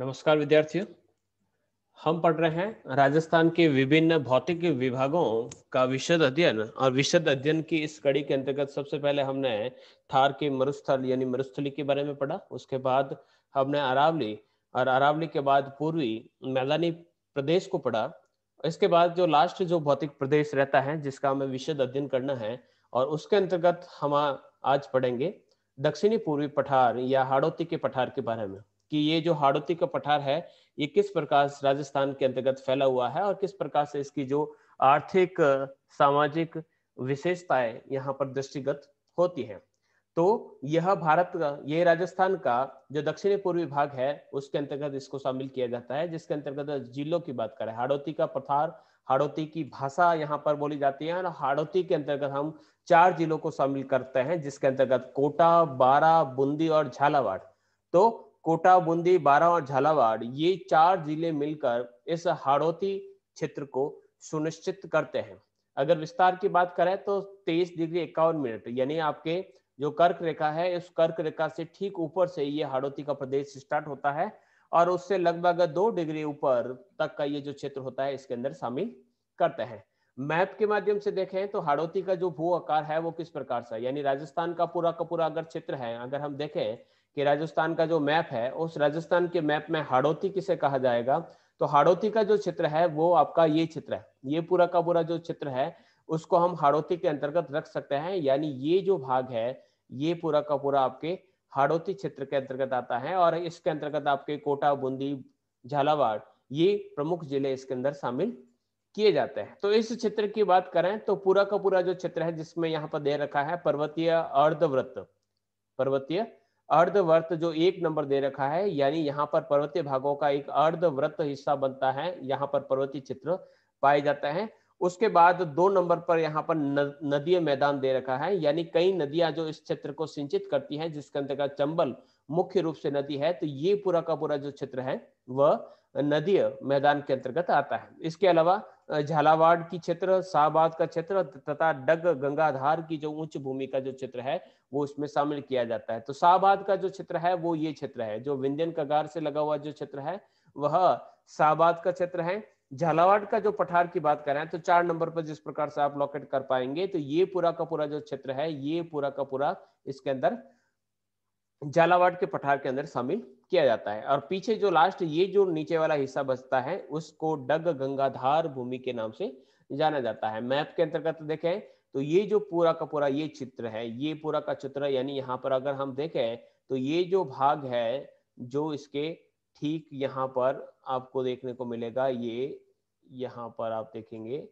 नमस्कार विद्यार्थियों हम पढ़ रहे हैं राजस्थान के विभिन्न भौतिक विभागों का विशद अध्ययन और विशद अध्ययन की इस कड़ी के अंतर्गत सबसे पहले हमने थार के मरुस्थल यानी मरुस्थली के बारे में पढ़ा उसके बाद हमने अरावली और अरावली के बाद पूर्वी मैदानी प्रदेश को पढ़ा इसके बाद जो लास्ट जो भौतिक प्रदेश रहता है जिसका हमें विशद अध्ययन करना है और उसके अंतर्गत हम आज पढ़ेंगे दक्षिणी पूर्वी पठार या हाड़ौती के पठार के बारे में कि ये जो हाड़ोती का पठार है ये किस प्रकार राजस्थान के अंतर्गत फैला हुआ है और किस प्रकार से इसकी जो आर्थिक सामाजिक विशेषताएं यहाँ पर दृष्टिगत होती हैं तो यह भारत का ये राजस्थान का जो दक्षिणी पूर्वी भाग है उसके अंतर्गत इसको शामिल किया जाता है जिसके अंतर्गत जिलों की बात करें हाड़ोती का पठार हाड़ोती की भाषा यहाँ पर बोली जाती है और हाड़ोती के अंतर्गत हम चार जिलों को शामिल करते हैं जिसके अंतर्गत कोटा बारा बूंदी और झालावाड़ तो कोटा बूंदी बारा और झालावाड़ ये चार जिले मिलकर इस हाड़ोती क्षेत्र को सुनिश्चित करते हैं अगर विस्तार की बात करें तो तेईस डिग्री इक्यावन मिनट यानी आपके जो कर्क रेखा है इस कर्क रेखा से ठीक ऊपर से ये हाड़ोती का प्रदेश स्टार्ट होता है और उससे लगभग दो डिग्री ऊपर तक का ये जो क्षेत्र होता है इसके अंदर शामिल करते हैं मैप के माध्यम से देखें तो हाड़ौती का जो भू आकार है वो किस प्रकार से यानी राजस्थान का पूरा का पूरा अगर क्षेत्र है अगर हम देखें कि राजस्थान का जो मैप है उस राजस्थान के मैप में हाड़ोती किसे कहा जाएगा तो हाड़ोती का जो चित्र है वो आपका ये चित्र है ये पूरा का पूरा जो चित्र है उसको हम हाड़ोती के अंतर्गत रख सकते हैं यानी ये जो भाग है ये पूरा का पूरा आपके हाड़ोती क्षेत्र के अंतर्गत आता है और इसके अंतर्गत आपके कोटा बूंदी झालावाड़ ये प्रमुख जिले इसके अंदर शामिल किए जाते हैं तो इस क्षेत्र की बात करें तो पूरा का पूरा जो क्षेत्र है जिसमें यहाँ पर दे रखा है पर्वतीय अर्धवृत्त पर्वतीय अर्धवृत्त जो एक नंबर दे रखा है यानी यहाँ पर पर्वतीय भागों का एक अर्धवृत्त हिस्सा बनता है यहाँ पर पर्वतीय चित्र पाया जाता है उसके बाद दो नंबर पर यहाँ पर नदीय मैदान दे रखा है यानी कई नदियां जो इस क्षेत्र को सिंचित करती हैं जिसके अंतर्गत चंबल मुख्य रूप से नदी है तो ये पूरा का पूरा जो क्षेत्र है वह नदीय मैदान के अंतर्गत आता है इसके अलावा झालावाड़ की क्षेत्र शाहबाद का क्षेत्र तथा डग गंगाधार की जो उच्च भूमि का जो क्षेत्र है वो उसमें शामिल किया जाता है तो शाहबाद का जो क्षेत्र है वो ये क्षेत्र है जो विंध्यन कगार से लगा हुआ जो क्षेत्र है वह शाहबाद का क्षेत्र है झालावाड़ का जो पठार की बात करें तो चार नंबर पर जिस प्रकार से आप लॉकेट कर पाएंगे तो ये पूरा का पूरा जो क्षेत्र है ये पूरा का पूरा इसके अंदर झालावाड़ के पठार के अंदर शामिल किया जाता है और पीछे जो लास्ट ये जो नीचे वाला हिस्सा बचता है उसको डग गंगाधार भूमि के नाम से जाना जाता है मैप के अंतर्गत देखें तो ये जो पूरा का पूरा ये चित्र है ये पूरा का चित्र यानी यहाँ पर अगर हम देखें तो ये जो भाग है जो इसके ठीक यहाँ पर आपको देखने को मिलेगा ये यहाँ पर आप देखेंगे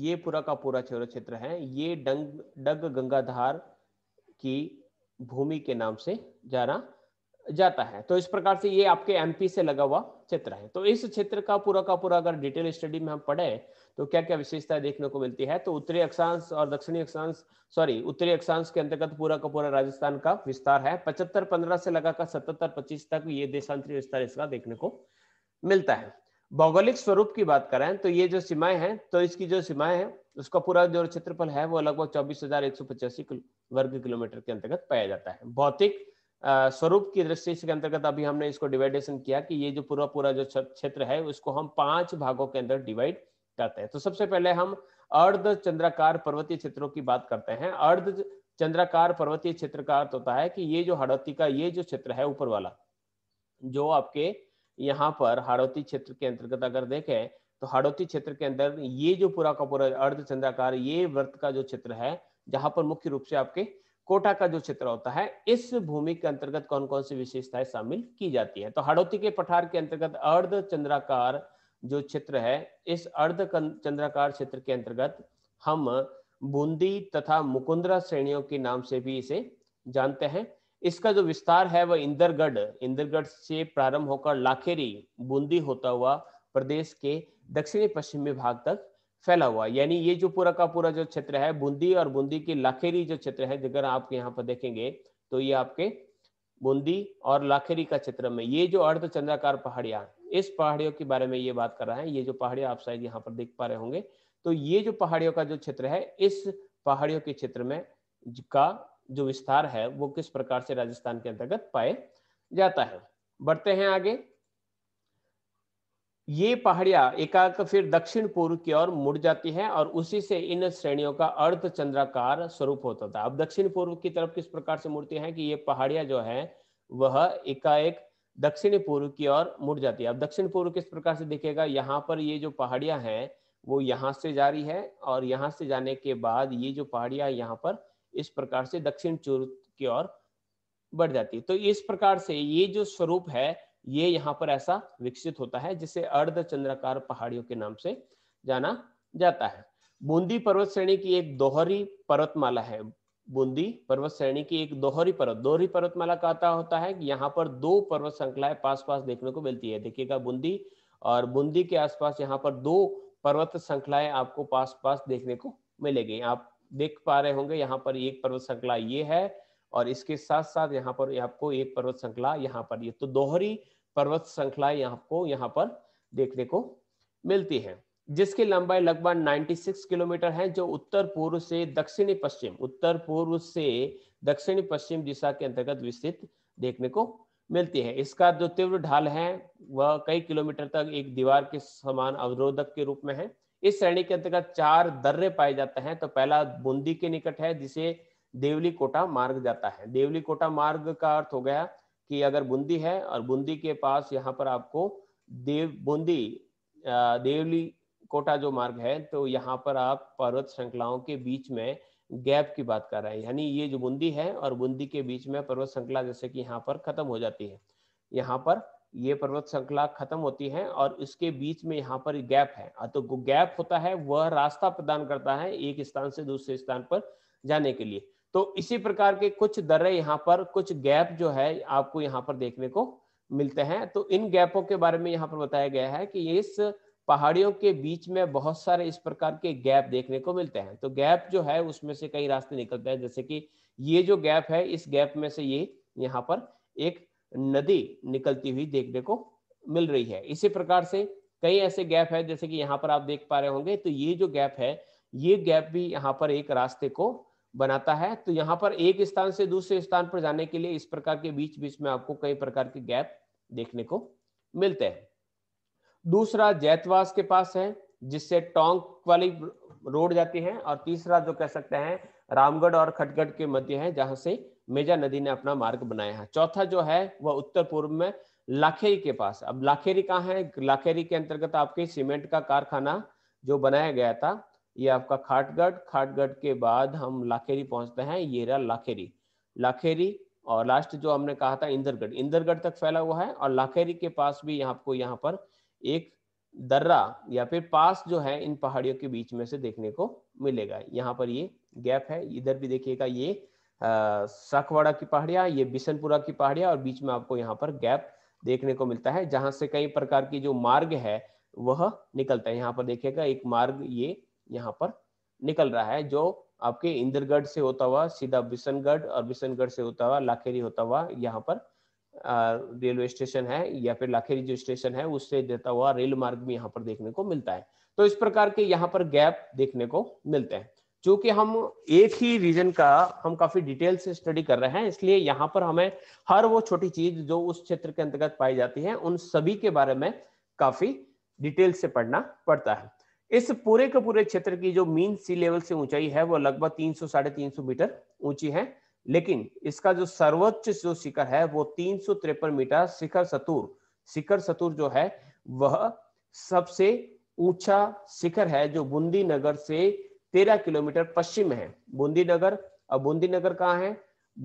ये पूरा का पूरा क्षेत्र है ये डंग डग गंगाधार की भूमि के नाम से जाना जाता है तो इस प्रकार से ये आपके एमपी से लगा हुआ क्षेत्र है तो इस क्षेत्र का पूरा का पूरा अगर डिटेल स्टडी में हम पढ़े तो क्या क्या विशेषता देखने को मिलती है तो उत्तरी अक्षांश और दक्षिणी अक्षांश सॉरी उत्तरी अक्षांश के अंतर्गत पूरा का पूरा राजस्थान का विस्तार है पचहत्तर पंद्रह से लगाकर सतहत्तर पच्चीस तक ये देशांतरी विस्तार इसका देखने को मिलता है भौगोलिक स्वरूप की बात करें तो ये जो सीमाएं हैं तो इसकी जो सीमाएं हैं उसका पूरा जो क्षेत्रफल है वो लगभग चौबीस हजार एक सौ पचासी वर्ग किलोमीटर के अंतर्गत पाया जाता है भौतिक स्वरूप की दृष्टि के अंतर्गत अभी हमने इसको डिवाइडेशन किया कि ये जो पूरा पूरा जो क्षेत्र है उसको हम पांच भागों के अंदर डिवाइड करते हैं तो सबसे पहले हम अर्ध चंद्राकार पर्वतीय क्षेत्रों की बात करते हैं अर्ध चंद्राकार पर्वतीय क्षेत्र का अर्थ तो होता है कि ये जो हड़ौती का ये जो क्षेत्र है ऊपर वाला जो आपके यहाँ पर हड़ौती क्षेत्र के अंतर्गत अगर देखें तो हड़ौती क्षेत्र के अंदर ये जो पूरा का पूरा अर्ध चंद्राकार ये व्रत का जो क्षेत्र है जहां पर मुख्य रूप से आपके कोटा का जो क्षेत्र होता है इस भूमि के अंतर्गत कौन कौन सी विशेषताएं शामिल की जाती है तो हड़ौती के पठार के अंतर्गत अर्ध चंद्राकार जो क्षेत्र है इस अर्ध चंद्राकार क्षेत्र के अंतर्गत हम बूंदी तथा मुकुंदरा श्रेणियों के नाम से भी इसे जानते हैं इसका जो विस्तार है वह इंदरगढ़ इंदरगढ़ से प्रारंभ होकर लाखेरी बूंदी होता हुआ प्रदेश के दक्षिणी पश्चिमी भाग तक फैला हुआ यानी ये जो पूरा का पूरा जो क्षेत्र है बूंदी और बूंदी की लाखेरी जो क्षेत्र है अगर आप यहाँ पर देखेंगे तो ये आपके बूंदी और लाखेरी का क्षेत्र में ये जो अर्ध चंद्राकार पहाड़ियाँ इस पहाड़ियों के बारे में ये बात कर रहा है ये जो पहाड़ियाँ आप शायद यहाँ पर देख पा रहे होंगे तो ये जो पहाड़ियों का जो क्षेत्र है इस पहाड़ियों के क्षेत्र में का जो विस्तार है वो किस प्रकार से राजस्थान के अंतर्गत पाए जाता है बढ़ते हैं आगे ये पहाड़िया एकाक फिर दक्षिण पूर्व की ओर मुड़ जाती हैं और उसी से इन श्रेणियों का अर्ध चंद्राकार स्वरूप होता था अब दक्षिण पूर्व की तरफ किस प्रकार से मुड़ती हैं कि ये पहाड़िया जो है वह एकाएक दक्षिण पूर्व की ओर मुड़ जाती है अब दक्षिण पूर्व किस प्रकार से दिखेगा यहाँ पर ये जो पहाड़ियां है वो यहाँ से जा रही है और यहाँ से जाने के बाद ये जो पहाड़िया यहाँ पर इस प्रकार से दक्षिण चूर्व की ओर बढ़ जाती है तो इस प्रकार से ये जो स्वरूप है ये यहाँ पर ऐसा विकसित होता है जिसे अर्ध चंद्राकार पहाड़ियों के नाम से जाना जाता है बूंदी पर्वत श्रेणी की एक दोहरी पर्वतमाला है बूंदी पर्वत श्रेणी की एक दोहरी पर्वत दोहरी पर्वतमाला कहता होता है कि यहाँ पर दो पर्वत श्रृंखलाएं पास पास देखने को मिलती है देखिएगा बूंदी और बूंदी के आसपास यहाँ पर दो पर्वत श्रृंखलाएं आपको पास पास देखने को मिलेगी आप देख पा रहे होंगे यहाँ पर एक पर्वत श्रृंखला ये है और इसके साथ साथ यहाँ पर आपको एक पर्वत श्रृंखला यहाँ पर ये तो दोहरी पर्वत श्रृंखला आपको यहाँ पर देखने को मिलती है जिसकी लंबाई लगभग 96 किलोमीटर है जो उत्तर पूर्व से दक्षिणी पश्चिम उत्तर पूर्व से दक्षिणी पश्चिम दिशा के अंतर्गत विस्तृत देखने को मिलती है इसका जो तीव्र ढाल है वह कई किलोमीटर तक एक दीवार के समान अवरोधक के रूप में है इस श्रेणी के अंतर्गत चार दर्रे पाए जाते हैं तो पहला बूंदी के निकट है जिसे देवली कोटा मार्ग जाता है देवली कोटा मार्ग का अर्थ हो गया कि अगर बूंदी है और बूंदी के पास यहाँ पर आपको देव बूंदी देवली कोटा जो मार्ग है तो यहाँ पर आप पर्वत श्रृंखलाओं के बीच में गैप की बात कर रहे हैं यानी ये जो बूंदी है और बूंदी के बीच में पर्वत श्रृंखला जैसे कि यहाँ पर खत्म हो जाती है यहाँ पर ये पर्वत श्रृंखला खत्म होती है और इसके बीच में यहाँ पर गैप है तो गैप होता है वह रास्ता प्रदान करता है एक स्थान से दूसरे स्थान पर जाने के लिए तो इसी प्रकार के कुछ दर्रे यहाँ पर कुछ गैप जो है आपको यहाँ पर देखने को मिलते हैं तो इन गैपों के बारे में यहाँ पर बताया गया है कि इस पहाड़ियों के बीच में बहुत सारे इस प्रकार के गैप देखने को मिलते हैं तो गैप जो है उसमें से कई रास्ते निकलते हैं जैसे कि ये जो गैप है इस गैप में से ये यहाँ पर एक नदी निकलती हुई देखने को मिल रही है इसी प्रकार से कई ऐसे गैप है जैसे कि यहाँ पर आप देख पा रहे होंगे तो ये जो गैप है ये गैप भी यहाँ पर एक रास्ते को बनाता है तो यहाँ पर एक स्थान से दूसरे स्थान पर जाने के लिए इस प्रकार के बीच बीच में आपको कई प्रकार के गैप देखने को मिलते हैं दूसरा जैतवास के पास है जिससे टोंक वाली रोड जाती है और तीसरा जो कह सकते हैं रामगढ़ और खटगढ़ के मध्य है जहां से मेजा नदी ने अपना मार्ग बनाया है चौथा जो है वह उत्तर पूर्व में लाखेरी के पास अब लाखेरी कहाँ है लाखेरी के अंतर्गत आपके सीमेंट का कारखाना जो बनाया गया था ये आपका खाटगढ़ खाटगढ़ के बाद हम लाखेरी पहुंचते हैं ये रहा लाखेरी लाखेरी और लास्ट जो हमने कहा था इंदरगढ़ इंदरगढ़ तक फैला हुआ है और लाखेरी के पास भी आपको यहाँ पर एक दर्रा या फिर पास जो है इन पहाड़ियों के बीच में से देखने को मिलेगा यहाँ पर ये गैप है इधर भी देखिएगा ये साखवाड़ा की पहाड़िया ये बिशनपुरा की पहाड़िया और बीच में आपको यहाँ पर गैप देखने को मिलता है जहां से कई प्रकार की जो मार्ग है वह निकलता है यहाँ पर देखिएगा एक मार्ग ये यहाँ पर निकल रहा है जो आपके इंद्रगढ़ से होता हुआ सीधा बिशनगढ़ और बिशनगढ़ से होता हुआ लाखेरी होता हुआ यहाँ पर रेलवे स्टेशन है या फिर लाखेरी जो स्टेशन है उससे देता हुआ रेल मार्ग भी यहाँ पर देखने को मिलता है तो इस प्रकार के यहाँ पर गैप देखने को मिलते हैं चूंकि हम एक ही रीजन का हम काफी डिटेल से स्टडी कर रहे हैं इसलिए यहाँ पर हमें हर वो छोटी चीज जो उस क्षेत्र के अंतर्गत पाई जाती है उन सभी के बारे में काफी डिटेल से पढ़ना पड़ता है इस पूरे के पूरे क्षेत्र की जो मीन सी लेवल से ऊंचाई है वो लगभग तीन सौ साढ़े तीन सौ मीटर ऊंची है लेकिन इसका जो सर्वोच्च जो शिखर है वो तीन सौ तिरपन मीटर शिखर सतूर शिखर सतूर जो है वह सबसे ऊंचा शिखर है जो बूंदी नगर से तेरह किलोमीटर पश्चिम में है बूंदी नगर अब बूंदी नगर कहाँ है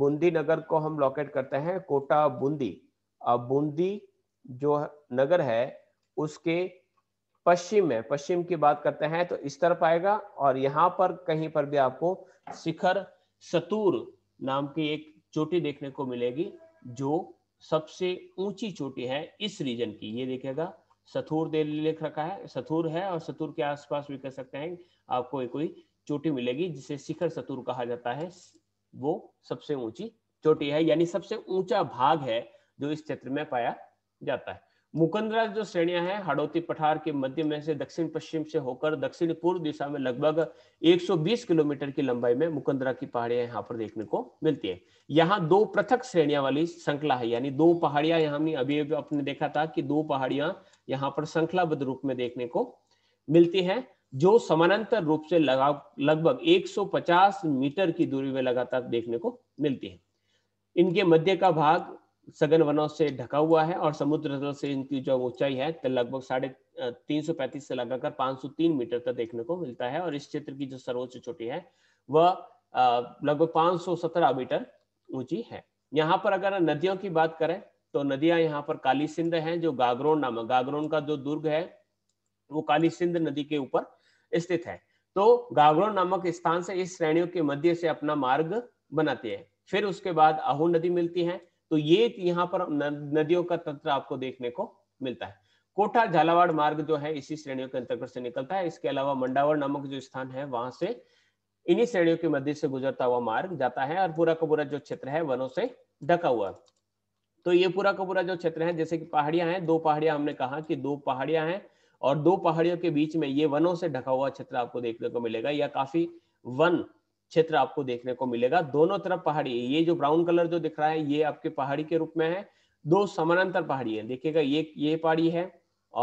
बूंदी नगर को हम लोकेट करते हैं कोटा बूंदी अब बूंदी जो नगर है उसके पश्चिम में पश्चिम की बात करते हैं तो इस तरफ आएगा और यहाँ पर कहीं पर भी आपको शिखर सतूर नाम की एक चोटी देखने को मिलेगी जो सबसे ऊंची चोटी है इस रीजन की ये देखेगा सथूर दे लिख रखा है सथूर है और सथूर के आसपास भी कह सकते हैं आपको कोई चोटी मिलेगी जिसे शिखर सतूर कहा जाता है वो सबसे ऊंची चोटी है यानी सबसे ऊंचा भाग है जो इस क्षेत्र में पाया जाता है मुकुंदराज जो श्रेणियां हैं हड़ौती पठार के मध्य में से दक्षिण पश्चिम से होकर दक्षिण पूर्व दिशा में लगभग 120 किलोमीटर की लंबाई में मुकुंदरा की पहाड़ियां यहाँ पर देखने को मिलती है यहाँ दो पृथक श्रेणियां वाली श्रृंखला है यानी दो पहाड़ियां यहाँ अभी अभी आपने देखा था कि दो पहाड़ियां यहाँ पर श्रृंखलाबद्ध रूप में देखने को मिलती है जो समानांतर रूप से लगाव लगभग 150 मीटर की दूरी में लगातार देखने को मिलती है इनके मध्य का भाग सघन वनों से ढका हुआ है और समुद्र तल से इनकी जो ऊंचाई है तो लगभग साढ़े तीन सौ पैंतीस से लगाकर पांच सौ तीन मीटर तक देखने को मिलता है और इस क्षेत्र की जो सर्वोच्च चोटी है वह लगभग पांच सौ सत्रह मीटर ऊंची है यहाँ पर अगर नदियों की बात करें तो नदियां यहाँ पर काली सिंध है जो गागरोन नाम गागरोन का जो दुर्ग है वो काली सिंध नदी के ऊपर स्थित है तो गागरोन नामक स्थान से इस श्रेणियों के मध्य से अपना मार्ग बनाती है फिर उसके बाद अहू नदी मिलती है तो ये यहाँ पर नदियों का तंत्र आपको देखने को मिलता है कोटा झालावाड़ मार्ग जो है इसी श्रेणियों के अंतर्गत से निकलता है इसके अलावा मंडावर नामक जो स्थान है वहां से इन्हीं श्रेणियों के मध्य से गुजरता हुआ मार्ग जाता है और पूरा का पूरा जो क्षेत्र है वनों से ढका हुआ तो ये पूरा का पूरा जो क्षेत्र है जैसे कि पहाड़ियां हैं दो पहाड़ियां हमने कहा कि दो पहाड़ियां हैं और दो पहाड़ियों के बीच में ये वनों से ढका हुआ क्षेत्र आपको देखने को मिलेगा या काफी वन क्षेत्र आपको देखने को मिलेगा दोनों तरफ पहाड़ी ये जो ब्राउन कलर जो दिख रहा है ये आपके पहाड़ी के रूप में है दो समानांतर पहाड़ी है देखिएगा ये ये पहाड़ी है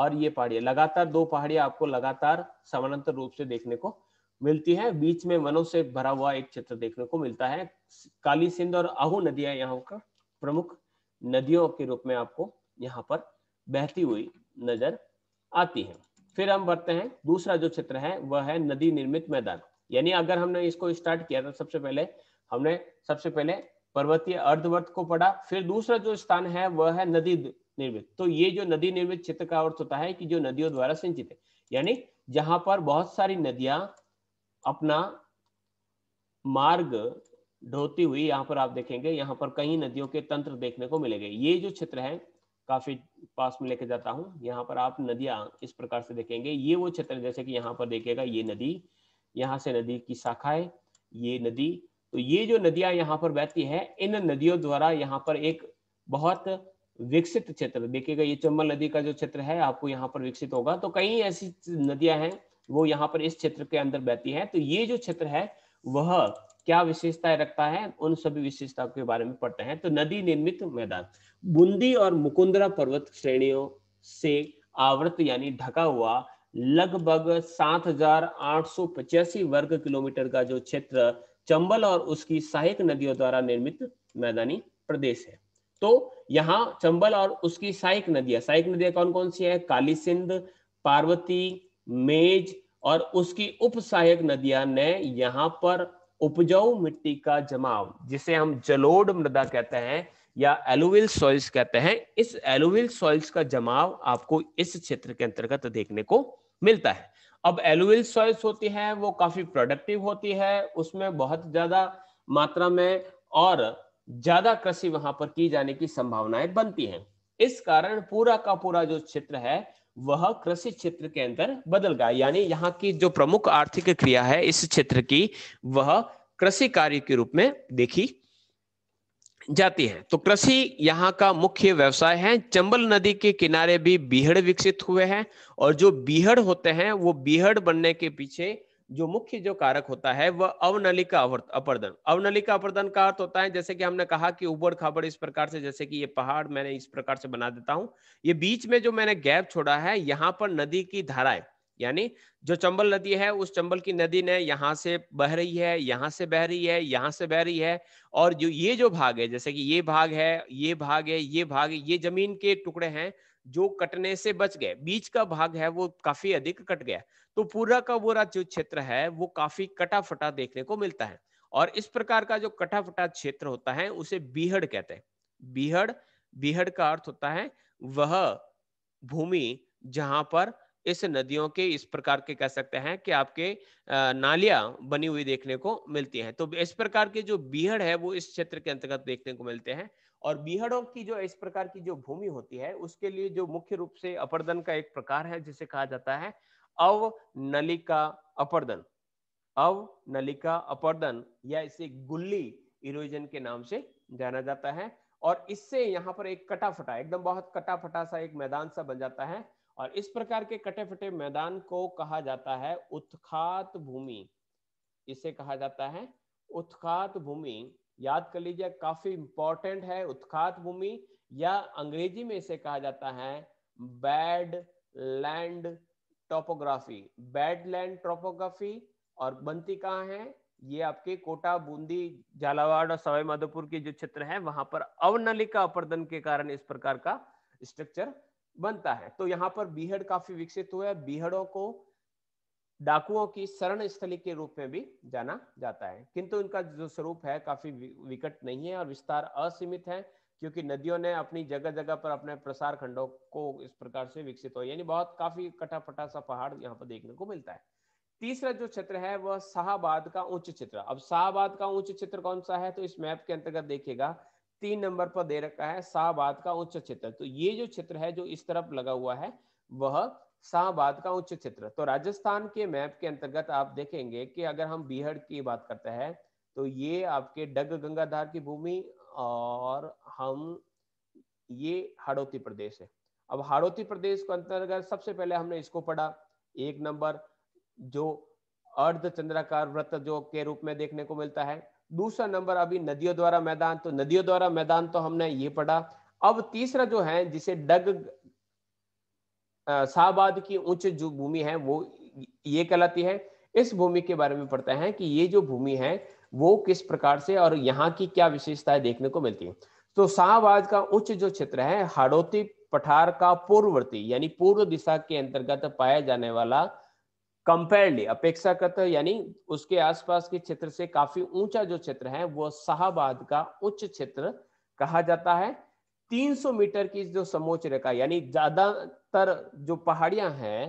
और ये पहाड़ी लगातार दो पहाड़ियां आपको लगातार समानांतर रूप से देखने को मिलती है बीच में वनों से भरा हुआ एक क्षेत्र देखने को मिलता है काली सिंध और अहू नदियां यहाँ का प्रमुख नदियों के रूप में आपको यहाँ पर बहती हुई नजर आती है फिर हम बढ़ते हैं दूसरा जो क्षेत्र है वह है नदी निर्मित मैदान यानी अगर हमने इसको स्टार्ट किया था तो सबसे पहले हमने सबसे पहले पर्वतीय अर्धवर्त को पढ़ा फिर दूसरा जो स्थान है वह है नदी निर्मित तो ये जो नदी निर्मित क्षेत्र का अर्थ होता है कि जो नदियों द्वारा सिंचित है यानी जहां पर बहुत सारी नदियां अपना मार्ग ढोती हुई यहाँ पर आप देखेंगे यहाँ पर कई नदियों के तंत्र देखने को मिलेंगे ये जो क्षेत्र है काफी पास में लेके जाता हूँ यहाँ पर आप नदियां इस प्रकार से देखेंगे ये वो क्षेत्र जैसे कि यहाँ पर देखिएगा ये नदी यहाँ से नदी की शाखाएं ये नदी तो ये जो नदियां यहाँ पर बहती है इन नदियों द्वारा यहाँ पर एक बहुत विकसित क्षेत्र देखिएगा ये चंबल नदी का जो क्षेत्र है आपको यहाँ पर विकसित होगा तो कई ऐसी नदियां हैं वो यहाँ पर इस क्षेत्र के अंदर बहती हैं तो ये जो क्षेत्र है वह क्या विशेषताएं रखता है उन सभी विशेषताओं के बारे में पढ़ते हैं तो नदी निर्मित मैदान बूंदी और मुकुंदरा पर्वत श्रेणियों से आवृत यानी ढका हुआ लगभग सात हजार आठ सौ पचासी वर्ग किलोमीटर का जो क्षेत्र चंबल और उसकी सहायक नदियों द्वारा निर्मित मैदानी प्रदेश है तो यहाँ चंबल और उसकी सहायक नदियां सहायक नदियां कौन कौन सी है काली सिंध पार्वती मेज और उसकी उप सहायक नदियां ने यहाँ पर उपजाऊ मिट्टी का जमाव जिसे हम जलोड मृदा कहते हैं या एलोविल सॉइल्स कहते हैं इस एलोविल सॉइल्स का जमाव आपको इस क्षेत्र के अंतर्गत देखने को मिलता है अब एलुविल सॉइल्स होती है वो काफी प्रोडक्टिव होती है उसमें बहुत ज्यादा मात्रा में और ज्यादा कृषि वहां पर की जाने की संभावनाएं बनती हैं इस कारण पूरा का पूरा जो क्षेत्र है वह कृषि क्षेत्र के अंदर बदल गया यानी यहाँ की जो प्रमुख आर्थिक क्रिया है इस क्षेत्र की वह कृषि कार्य के रूप में देखी जाती है तो कृषि यहाँ का मुख्य व्यवसाय है चंबल नदी के किनारे भी बीहड़ विकसित हुए हैं और जो बीहड़ होते हैं वो बीहड़ बनने के पीछे जो मुख्य जो कारक होता है वह अवनलिका अपर्दन अवनलिका अपर्दन का अर्थ होता है जैसे कि हमने कहा कि उबड़ खाबड़ इस प्रकार से जैसे कि ये पहाड़ मैंने इस प्रकार से बना देता हूं ये बीच में जो मैंने गैप छोड़ा है यहाँ पर नदी की धाराएं यानी जो चंबल नदी है उस चंबल की नदी ने यहाँ से बह रही है यहाँ से बह रही है यहाँ से बह रही है और जो ये जो भाग है जैसे कि ये भाग है ये भाग है ये भाग ये जमीन के टुकड़े हैं जो कटने से बच गए बीच का भाग है वो काफी अधिक कट गया तो पूरा का पूरा जो क्षेत्र है वो काफी कटा फटा देखने को मिलता है और इस प्रकार का जो कटा फटा क्षेत्र होता है उसे बीहड़ कहते हैं बीहड़ बीहड़ का अर्थ होता है वह भूमि जहां पर इस नदियों के इस प्रकार के कह सकते हैं कि आपके नालियां बनी हुई देखने को मिलती हैं तो इस प्रकार के जो बीहड़ है वो इस क्षेत्र के अंतर्गत देखने को मिलते हैं और बीहड़ों की जो इस प्रकार की जो भूमि होती है उसके लिए जो मुख्य रूप से अपर्दन का एक प्रकार है जिसे कहा जाता है अव नलिका अपर्दन अव नलिका अपर्दन या इसे गुल्ली इरोजन के नाम से जाना जाता है और इससे यहाँ पर एक कटाफटा एकदम बहुत कटाफटा सा एक मैदान सा बन जाता है और इस प्रकार के कटे फटे मैदान को कहा जाता है उत्खात भूमि इसे कहा जाता है उत्खात भूमि याद कर लीजिए काफी इंपॉर्टेंट है उत्खात भूमि या अंग्रेजी में इसे कहा जाता है badland topography badland topography और बनती कहाँ है ये आपके कोटा बूंदी झालावाड़ और सवाई माधोपुर के जो क्षेत्र है वहां पर अवनलिका अपर्दन के कारण इस प्रकार का स्ट्रक्चर बनता है तो यहाँ पर बीहड़ काफी विकसित हुआ है बीहड़ों को डाकुओं की शरण स्थली के रूप में भी जाना जाता है किंतु इनका जो स्वरूप है काफी विकट नहीं है और विस्तार असीमित है क्योंकि नदियों ने अपनी जगह जगह पर अपने प्रसार खंडों को इस प्रकार से विकसित हो यानी बहुत काफी कटाफटा सा पहाड़ यहाँ पर देखने को मिलता है तीसरा जो क्षेत्र है वह शाहबाद का उच्च चित्र अब शाहबाद का उच्च चित्र कौन सा है तो इस मैप के अंतर्गत देखिएगा तीन नंबर पर दे रखा है शाहबाद का उच्च क्षेत्र तो ये जो क्षेत्र है जो इस तरफ लगा हुआ है वह शाहबाद का उच्च क्षेत्र तो राजस्थान के मैप के अंतर्गत आप देखेंगे कि अगर हम बिहड़ की बात करते हैं तो ये आपके डग गंगाधार की भूमि और हम ये हाड़ोती प्रदेश है अब हाड़ोती प्रदेश के अंतर्गत सबसे पहले हमने इसको पढ़ा एक नंबर जो अर्ध चंद्राकार व्रत जो के रूप में देखने को मिलता है दूसरा नंबर अभी नदियों द्वारा मैदान तो नदियों द्वारा मैदान तो हमने ये पढ़ा अब तीसरा जो है जिसे डग शाहबाद की उच्च जो भूमि है वो ये कहलाती है इस भूमि के बारे में पढ़ते हैं कि ये जो भूमि है वो किस प्रकार से और यहाँ की क्या विशेषताएं देखने को मिलती है तो शाहबाद का उच्च जो क्षेत्र है हाड़ोती पठार का पूर्ववर्ती यानी पूर्व दिशा के अंतर्गत पाया जाने वाला कंपेयरली अपेक्षाकृत यानी उसके आसपास के क्षेत्र से काफी ऊंचा जो क्षेत्र है वो शाहबाद का उच्च क्षेत्र कहा जाता है 300 मीटर की जो समोच रेखा यानी ज्यादातर जो पहाड़ियां हैं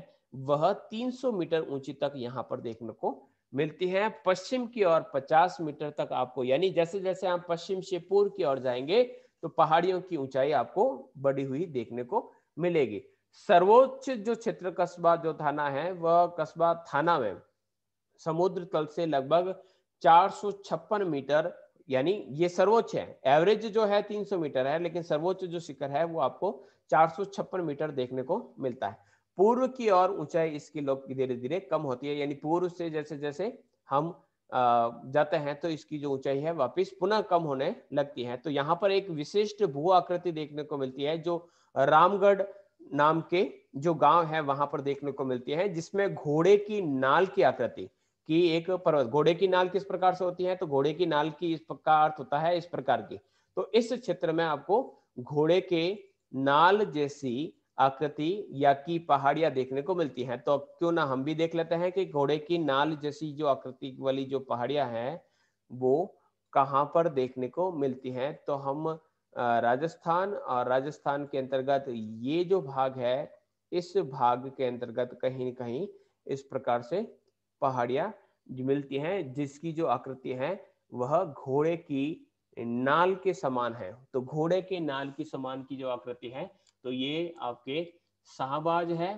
वह 300 मीटर ऊंची तक यहाँ पर देखने को मिलती है पश्चिम की ओर 50 मीटर तक आपको यानी जैसे जैसे आप पश्चिम से पूर्व की ओर जाएंगे तो पहाड़ियों की ऊंचाई आपको बढ़ी हुई देखने को मिलेगी सर्वोच्च जो क्षेत्र कस्बा जो थाना है वह कस्बा थाना में समुद्र तल से लगभग चार मीटर यानी ये सर्वोच्च है एवरेज जो है 300 मीटर है लेकिन सर्वोच्च जो शिखर है वो आपको चार मीटर देखने को मिलता है पूर्व की ओर ऊंचाई इसकी लोग धीरे धीरे कम होती है यानी पूर्व से जैसे जैसे हम जाते हैं तो इसकी जो ऊंचाई है वापस पुनः कम होने लगती है तो यहाँ पर एक विशिष्ट भू आकृति देखने को मिलती है जो रामगढ़ नाम के जो गांव है वहां पर देखने को मिलती है जिसमें घोड़े की नाल की आकृति की एक पर्वत घोड़े की नाल किस प्रकार से होती है तो घोड़े की नाल की इस प्रकार होता है इस प्रकार की तो इस क्षेत्र में आपको घोड़े के नाल जैसी आकृति या की पहाड़ियां देखने को मिलती हैं तो अब क्यों ना हम भी देख लेते हैं कि घोड़े की नाल जैसी जो आकृति वाली जो पहाड़ियां हैं वो कहाँ पर देखने को मिलती हैं तो हम राजस्थान और राजस्थान के अंतर्गत ये जो भाग है इस भाग के अंतर्गत कहीं न कहीं इस प्रकार से पहाड़िया मिलती हैं जिसकी जो आकृति है वह घोड़े की नाल के समान है तो घोड़े के नाल की समान की जो आकृति है तो ये आपके शाहबाज है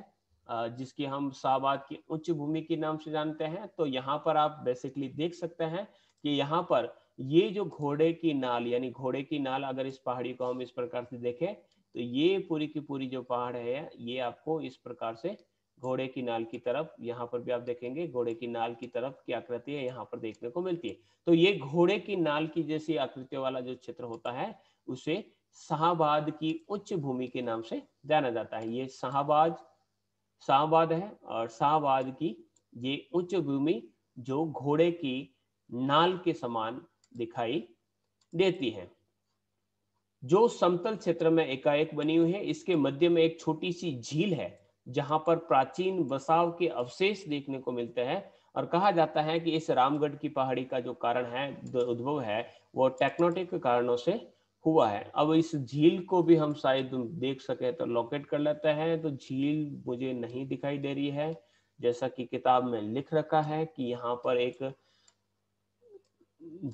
जिसकी हम शाहबाज की उच्च भूमि के नाम से जानते हैं तो यहाँ पर आप बेसिकली देख सकते हैं कि यहाँ पर ये जो घोड़े की नाल यानी घोड़े की नाल अगर इस पहाड़ी को हम इस प्रकार से देखें तो ये पूरी की पूरी जो पहाड़ है ये आपको इस प्रकार से घोड़े की नाल की तरफ यहाँ पर भी आप देखेंगे घोड़े की नाल की तरफ की आकृति है यहाँ पर देखने को मिलती है तो ये घोड़े की नाल की जैसी आकृतियों वाला जो क्षेत्र होता है उसे शाहबाद की उच्च भूमि के नाम से जाना जाता है ये शाहबाद शाहबाद है और शाहबाद की ये उच्च भूमि जो घोड़े की नाल के समान दिखाई देती है जो समतल क्षेत्र में एकाएक बनी हुई है इसके मध्य में एक छोटी सी झील है जहां पर प्राचीन बसाव के अवशेष देखने को मिलते हैं और कहा जाता है कि इस रामगढ़ की पहाड़ी का जो कारण है उद्भव है वो टेक्नोटिक कारणों से हुआ है अब इस झील को भी हम शायद देख सके तो लोकेट कर लेते हैं तो झील मुझे नहीं दिखाई दे रही है जैसा कि किताब में लिख रखा है कि यहाँ पर एक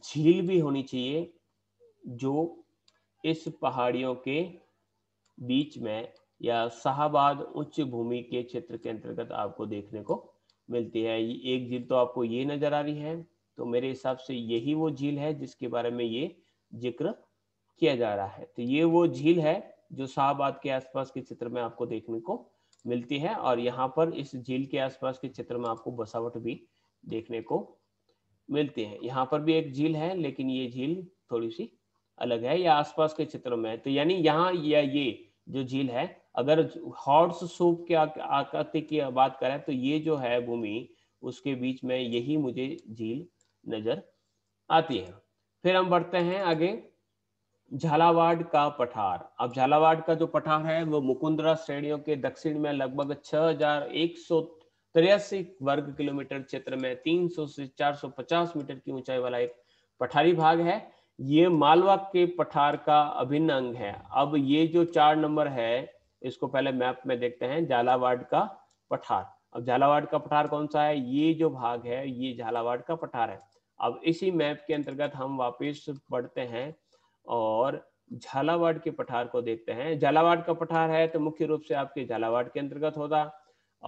झील भी होनी चाहिए जो इस पहाड़ियों के बीच में या शाहबाद उच्च भूमि के क्षेत्र के अंतर्गत आपको देखने को मिलती है एक झील तो आपको ये नजर आ रही है तो मेरे हिसाब से यही वो झील है जिसके बारे में ये जिक्र किया जा रहा है तो ये वो झील है जो शाहबाद के आसपास के क्षेत्र में आपको देखने को मिलती है और यहाँ पर इस झील के आसपास के क्षेत्र में आपको बसावट भी देखने को मिलते हैं यहाँ पर भी एक झील है लेकिन ये झील थोड़ी सी अलग है या आसपास के क्षेत्रों में तो यानी यहाँ या ये जो झील है अगर हॉर्स सूप के आकृति की बात करें तो ये जो है भूमि उसके बीच में यही मुझे झील नजर आती है फिर हम बढ़ते हैं आगे झालावाड़ का पठार अब झालावाड़ का जो पठार है वो मुकुंदरा श्रेणियों के दक्षिण में लगभग छह हजार एक सौ तिरासी वर्ग किलोमीटर क्षेत्र में 300 से 450 मीटर की ऊंचाई वाला एक पठारी भाग है ये मालवा के पठार का अभिन्न अंग है अब ये जो चार नंबर है इसको पहले मैप में देखते हैं झालावाड़ का पठार अब झालावाड़ का पठार कौन सा है ये जो भाग है ये झालावाड़ का पठार है अब इसी मैप के अंतर्गत हम वापस पढ़ते हैं और झालावाड़ के पठार को देखते हैं झालावाड़ का पठार है तो मुख्य रूप से आपके झालावाड़ के अंतर्गत होता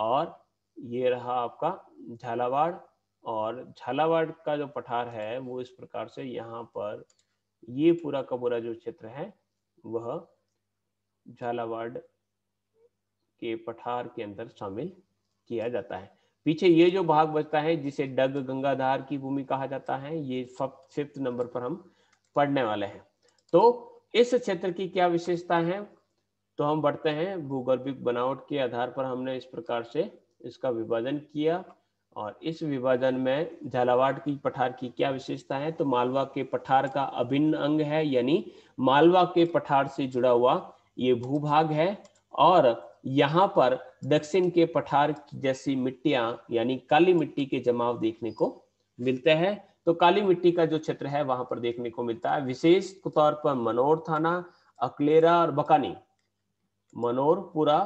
और ये रहा आपका झालावाड़ और झालावाड़ का जो पठार है वो इस प्रकार से यहाँ पर ये पूरा का पूरा जो क्षेत्र है वह झालावाड़ के पठार के अंदर शामिल किया जाता है पीछे ये जो भाग बचता है जिसे डग गंगाधार की भूमि कहा जाता है ये फिफ्थ नंबर पर हम पढ़ने वाले हैं तो इस क्षेत्र की क्या विशेषता है तो हम बढ़ते हैं भूगर्भिक बनावट के आधार पर हमने इस प्रकार से इसका विभाजन किया और इस विभाजन में झालावाड़ की पठार की क्या विशेषता है तो मालवा के पठार का अभिन्न अंग है यानी मालवा के पठार से जुड़ा हुआ ये भूभाग है और यहाँ पर दक्षिण के पठार जैसी मिट्टिया यानी काली मिट्टी के जमाव देखने को मिलते हैं तो काली मिट्टी का जो क्षेत्र है वहां पर देखने को मिलता है विशेष तौर पर मनोर थाना अकलेरा और बकानी मनोरपुरा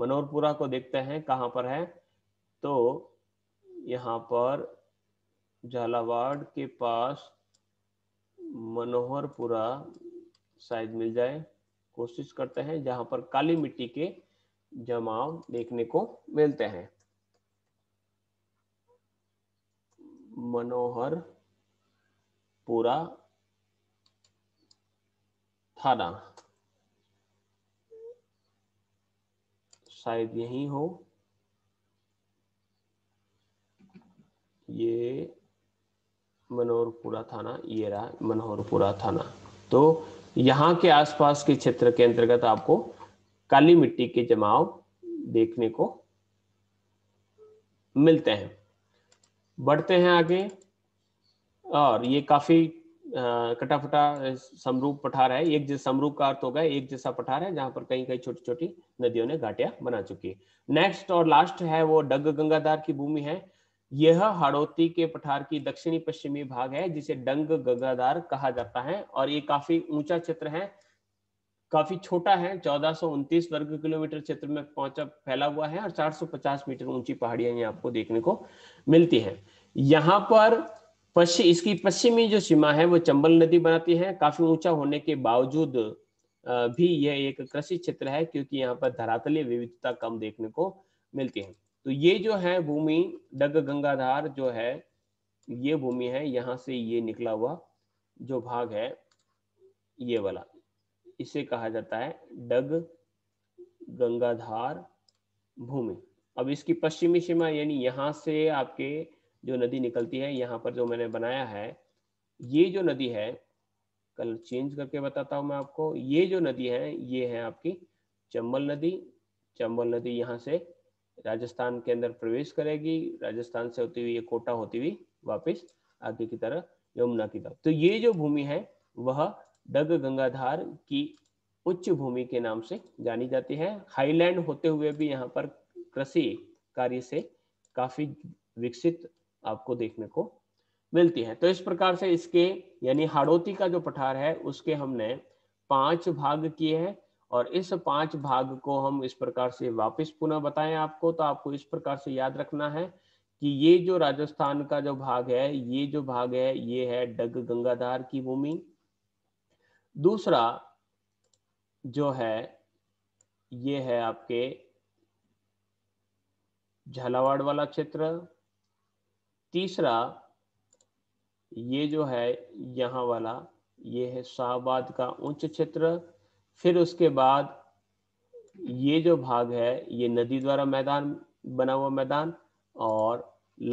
मनोरपुरा को देखते हैं कहाँ पर है तो यहाँ पर झालावाड़ के पास मनोहरपुरा शायद मिल जाए कोशिश करते हैं जहां पर काली मिट्टी के जमाव देखने को मिलते हैं मनोहर पूरा थाना शायद यही हो ये मनोहरपुरा थाना ये रहा मनोहरपुरा थाना तो यहाँ के आसपास के क्षेत्र के अंतर्गत आपको काली मिट्टी के जमाव देखने को मिलते हैं बढ़ते हैं आगे और ये काफी कटाफटा समरूप पठार है एक जैसा समरूप का अर्थ होगा एक जैसा पठार है जहां पर कहीं कहीं छोटी छोटी नदियों ने घाटिया बना चुकी है नेक्स्ट और लास्ट है वो डग गंगाधार की भूमि है यह हाड़ोती के पठार की दक्षिणी पश्चिमी भाग है जिसे डंग गंगाधार कहा जाता है और ये काफी ऊंचा क्षेत्र है काफी छोटा है चौदह वर्ग किलोमीटर क्षेत्र में पहुंचा फैला हुआ है और 450 मीटर ऊंची पहाड़ियां यहाँ आपको देखने को मिलती हैं यहाँ पर पश्चिम इसकी पश्चिमी जो सीमा है वो चंबल नदी बनाती है काफी ऊंचा होने के बावजूद भी यह एक कृषि क्षेत्र है क्योंकि यहाँ पर धरातलीय विविधता कम देखने को मिलती है तो ये जो है भूमि डग गंगाधार जो है ये भूमि है यहाँ से ये निकला हुआ जो भाग है ये वाला इसे कहा जाता है डग गंगाधार भूमि अब इसकी पश्चिमी सीमा यानी यहाँ से आपके जो नदी निकलती है यहाँ पर जो मैंने बनाया है ये जो नदी है कल चेंज करके बताता हूँ मैं आपको ये जो नदी है ये है आपकी चंबल नदी चंबल नदी यहाँ से राजस्थान के अंदर प्रवेश करेगी राजस्थान से होती हुई ये कोटा होती हुई वापिस आगे की तरह यमुना की तरफ तो ये जो भूमि है वह डग गंगाधार की उच्च भूमि के नाम से जानी जाती है हाईलैंड होते हुए भी यहाँ पर कृषि कार्य से काफी विकसित आपको देखने को मिलती है तो इस प्रकार से इसके यानी हाड़ोती का जो पठार है उसके हमने पांच भाग किए हैं और इस पांच भाग को हम इस प्रकार से वापस पुनः बताएं आपको तो आपको इस प्रकार से याद रखना है कि ये जो राजस्थान का जो भाग है ये जो भाग है ये है डग गंगाधार की भूमि दूसरा जो है ये है आपके झालावाड़ वाला क्षेत्र तीसरा ये जो है यहाँ वाला ये है शाहबाद का उच्च क्षेत्र फिर उसके बाद ये जो भाग है ये नदी द्वारा मैदान बना हुआ मैदान और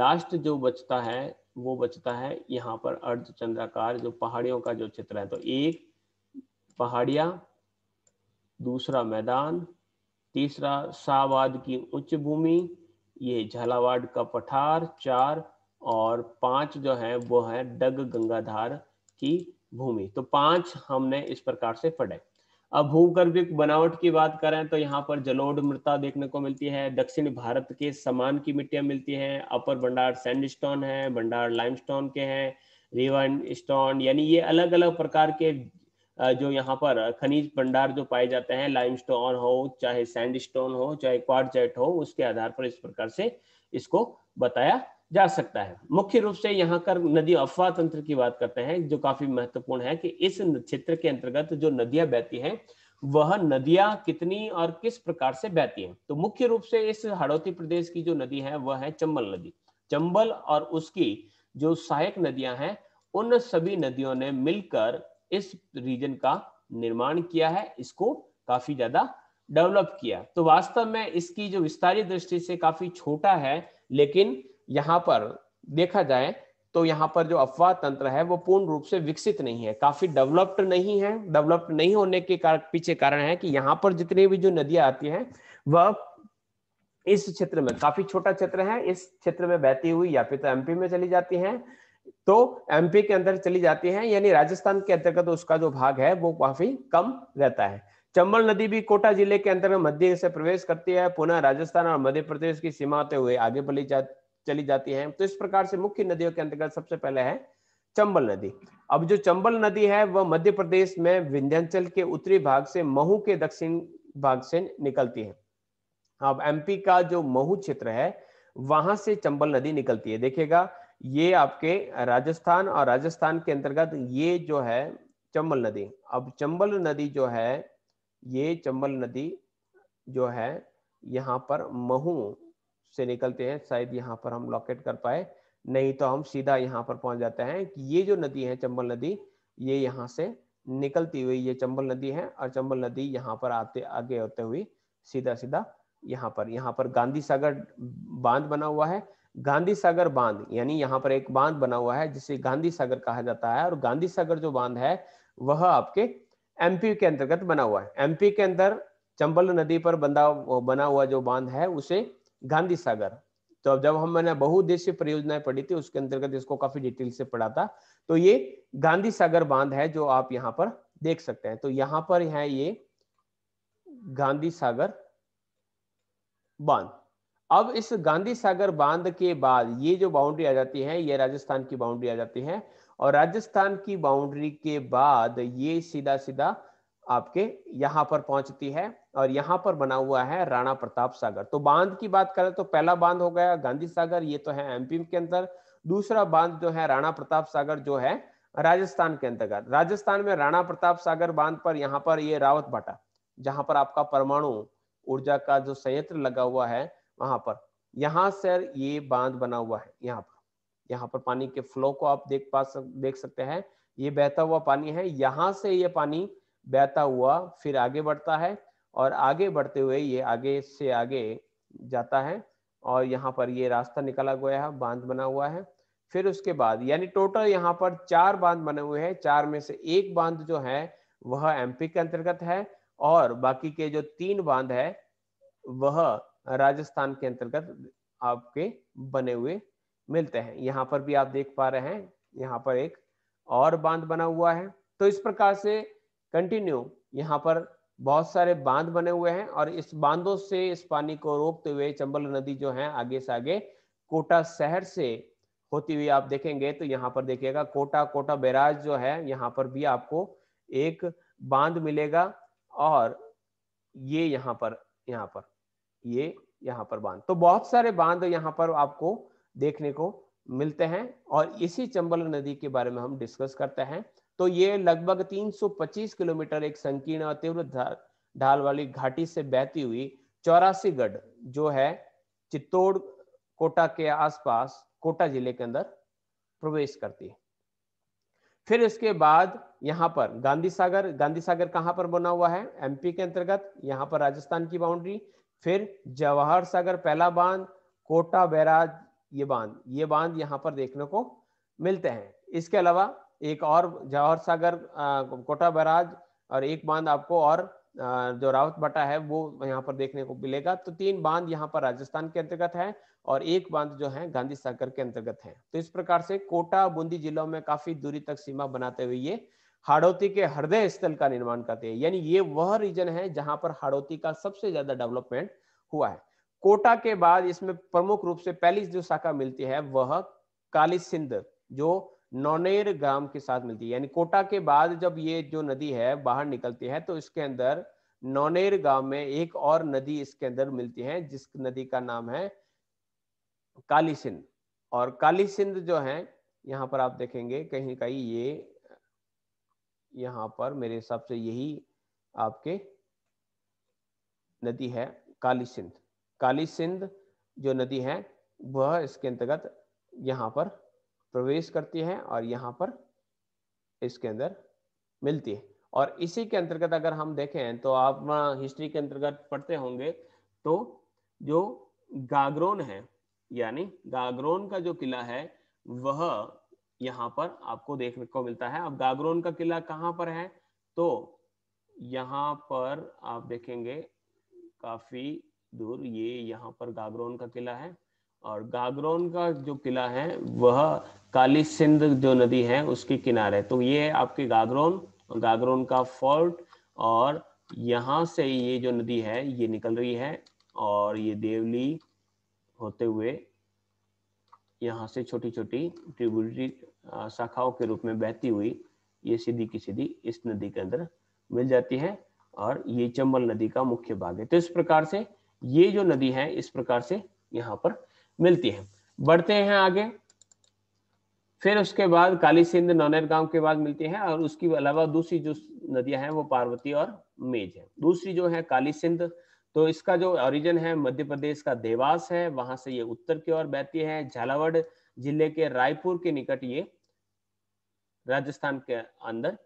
लास्ट जो बचता है वो बचता है यहाँ पर अर्ध चंद्राकार जो पहाड़ियों का जो क्षेत्र है तो एक पहाड़िया दूसरा मैदान तीसरा शाहबाद की उच्च भूमि ये झालावाड़ का पठार चार और पांच जो है वो है डग गंगाधार की भूमि तो पांच हमने इस प्रकार से पढ़े अब भूगर्भिक बनावट की बात करें तो यहाँ पर जलोढ़ मृता देखने को मिलती है दक्षिण भारत के समान की मिट्टियां मिलती हैं अपर भंडार सैंडस्टोन है भंडार लाइमस्टोन के हैं रिवन स्टोन यानी ये अलग अलग प्रकार के जो यहाँ पर खनिज भंडार जो पाए जाते हैं लाइमस्टोन हो चाहे सैंडस्टोन हो चाहे क्वारजेट हो उसके आधार पर इस प्रकार से इसको बताया जा सकता है मुख्य रूप से यहाँ कर नदी अफवाह तंत्र की बात करते हैं जो काफी महत्वपूर्ण है कि इस क्षेत्र के अंतर्गत जो नदियां बहती हैं वह नदियां कितनी और किस प्रकार से बहती हैं तो मुख्य रूप से इस हड़ौती प्रदेश की जो नदी है वह है चंबल नदी चंबल और उसकी जो सहायक नदियां हैं उन सभी नदियों ने मिलकर इस रीजन का निर्माण किया है इसको काफी ज्यादा डेवलप किया तो वास्तव में इसकी जो विस्तारित दृष्टि से काफी छोटा है लेकिन यहाँ पर देखा जाए तो यहाँ पर जो अफवाह तंत्र है वो पूर्ण रूप से विकसित नहीं है काफी डेवलप्ड नहीं है डेवलप्ड नहीं होने के कार, पीछे कारण है कि यहाँ पर जितनी भी जो नदियां आती हैं वह इस क्षेत्र में काफी छोटा क्षेत्र है इस क्षेत्र में बहती हुई या फिर तो एमपी में चली जाती है तो एमपी के अंदर चली जाती है यानी राजस्थान के अंतर्गत तो उसका जो भाग है वो काफी कम रहता है चंबल नदी भी कोटा जिले के अंतर्गत मध्य से प्रवेश करती है पुनः राजस्थान और मध्य प्रदेश की सीमा होते हुए आगे बढ़ी जाती चली जाती है तो इस प्रकार से मुख्य नदियों के अंतर्गत सबसे पहले है चंबल नदी अब जो चंबल नदी है वह मध्य प्रदेश में विंध्यांचल के उत्तरी भाग से महू के दक्षिण भाग से निकलती है अब एमपी का जो महू क्षेत्र है वहां से चंबल नदी निकलती है देखिएगा ये आपके राजस्थान और राजस्थान के अंतर्गत ये जो है चंबल नदी अब चंबल नदी जो है ये चंबल नदी जो है यहाँ पर महू से निकलते हैं शायद यहाँ पर हम लॉकेट कर पाए नहीं तो हम सीधा यहाँ पर पहुंच जाते हैं कि ये जो नदी है चंबल नदी ये यहाँ से निकलती हुई ये चंबल नदी है और चंबल नदी यहाँ पर आते आगे होते हुए सीधा सीधा यहाँ पर यहाँ पर गांधी सागर बांध बना हुआ है गांधी सागर बांध यानी यहाँ पर एक बांध बना हुआ है जिसे गांधी सागर कहा जाता है और गांधी सागर जो बांध है वह आपके एमपी के अंतर्गत बना हुआ है एमपी के अंदर चंबल नदी पर बंदा बना हुआ जो बांध है उसे गांधी सागर तो अब जब हम मैंने बहुउद्देशीय परियोजनाएं पढ़ी थी उसके अंतर्गत इसको काफी डिटेल से पढ़ा था तो ये गांधी सागर बांध है जो आप यहाँ पर देख सकते हैं तो यहाँ पर है ये गांधी सागर बांध अब इस गांधी सागर बांध के बाद ये जो बाउंड्री आ जाती है ये राजस्थान की बाउंड्री आ जाती है और राजस्थान की बाउंड्री के बाद ये सीधा सीधा आपके यहां पर पहुंचती है और यहां पर बना हुआ है राणा प्रताप सागर तो बांध की बात करें तो पहला बांध हो गया गांधी सागर ये तो है एमपी के अंदर दूसरा बांध जो है राणा प्रताप सागर जो है राजस्थान के अंतर्गत राजस्थान में राणा प्रताप सागर बांध पर यहाँ पर ये रावत भाटा जहां पर आपका परमाणु ऊर्जा का जो संयंत्र लगा हुआ है वहां पर यहाँ से ये बांध बना हुआ है यहाँ पर यहाँ पर पानी के फ्लो को आप देख पा सक, देख सकते हैं ये बहता हुआ पानी है यहां से ये पानी बहता हुआ फिर आगे बढ़ता है और आगे बढ़ते हुए ये आगे से आगे जाता है और यहाँ पर ये रास्ता निकाला गया है बांध बना हुआ है फिर उसके बाद यानी टोटल यहाँ पर चार बांध बने हुए हैं चार में से एक बांध जो है वह एमपी के अंतर्गत है और बाकी के जो तीन बांध है वह राजस्थान के अंतर्गत आपके बने हुए मिलते हैं यहाँ पर भी आप देख पा रहे हैं यहाँ पर एक और बांध बना हुआ है तो इस प्रकार से कंटिन्यू यहाँ पर बहुत सारे बांध बने हुए हैं और इस बांधों से इस पानी को रोकते हुए चंबल नदी जो है आगे से आगे कोटा शहर से होती हुई आप देखेंगे तो यहाँ पर देखिएगा कोटा कोटा बैराज जो है यहाँ पर भी आपको एक बांध मिलेगा और ये यहाँ पर यहाँ पर ये यहाँ पर बांध तो बहुत सारे बांध यहाँ पर आपको देखने को मिलते हैं और इसी चंबल नदी के बारे में हम डिस्कस करते हैं तो ये लगभग 325 किलोमीटर एक संकीर्ण और तीव्र ढाल वाली घाटी से बहती हुई चौरासी गढ़ जो है चित्तौड़ कोटा के आसपास कोटा जिले के अंदर प्रवेश करती है फिर इसके बाद यहाँ पर गांधी सागर गांधी सागर कहाँ पर बना हुआ है एमपी के अंतर्गत यहाँ पर राजस्थान की बाउंड्री फिर जवाहर सागर पहला बांध कोटा बैराज ये बांध ये बांध यहाँ पर देखने को मिलते हैं इसके अलावा एक और जवाहर सागर कोटा बैराज और एक बांध आपको और जो रावत बटा है वो यहाँ पर देखने को मिलेगा तो तीन बांध यहाँ पर राजस्थान के अंतर्गत है और एक बांध जो है गांधी सागर के अंतर्गत है तो इस प्रकार से कोटा बूंदी जिलों में काफी दूरी तक सीमा बनाते हुए ये हाड़ौती के हृदय स्थल का निर्माण करते हैं यानी ये वह रीजन है जहां पर हाड़ौती का सबसे ज्यादा डेवलपमेंट हुआ है कोटा के बाद इसमें प्रमुख रूप से पहली जो शाखा मिलती है वह काली सिंध जो नौनेर ग्राम के साथ मिलती है यानी कोटा के बाद जब ये जो नदी है बाहर निकलती है तो इसके अंदर नौनेर गांव में एक और नदी इसके अंदर मिलती है जिस नदी का नाम है काली सिंध और काली सिंध जो है यहाँ पर आप देखेंगे कहीं कहीं ये यहाँ पर मेरे हिसाब से यही आपके नदी है काली सिंध काली सिंध जो नदी है वह इसके अंतर्गत यहाँ पर प्रवेश करती है और यहाँ पर इसके अंदर मिलती है और इसी के अंतर्गत अगर हम देखें तो आप हिस्ट्री के अंतर्गत पढ़ते होंगे तो जो गागरोन है यानी गागरोन का जो किला है वह यहाँ पर आपको देखने को मिलता है अब गागरोन का किला कहाँ पर है तो यहाँ पर आप देखेंगे काफी दूर ये यहाँ पर गागरोन का किला है और गागरोन का जो किला है वह काली सिंध जो नदी है उसके किनारे तो ये है आपके गागरोन गागरोन का फोर्ट और यहाँ से ये जो नदी है ये निकल रही है और ये देवली होते हुए यहाँ से छोटी छोटी ट्रिब्यूटरी शाखाओं के रूप में बहती हुई ये सीधी की सीधी इस नदी के अंदर मिल जाती है और ये चंबल नदी का मुख्य भाग है तो इस प्रकार से ये जो नदी है इस प्रकार से यहाँ पर मिलती है बढ़ते हैं आगे फिर उसके बाद काली सिंध नौनेर गांव के बाद मिलती है और उसके अलावा दूसरी जो नदियां हैं वो पार्वती और मेज है दूसरी जो है काली सिंध तो इसका जो ओरिजिन है मध्य प्रदेश का देवास है वहां से ये उत्तर की ओर बहती है झालावाड़ जिले के रायपुर के निकट ये राजस्थान के अंदर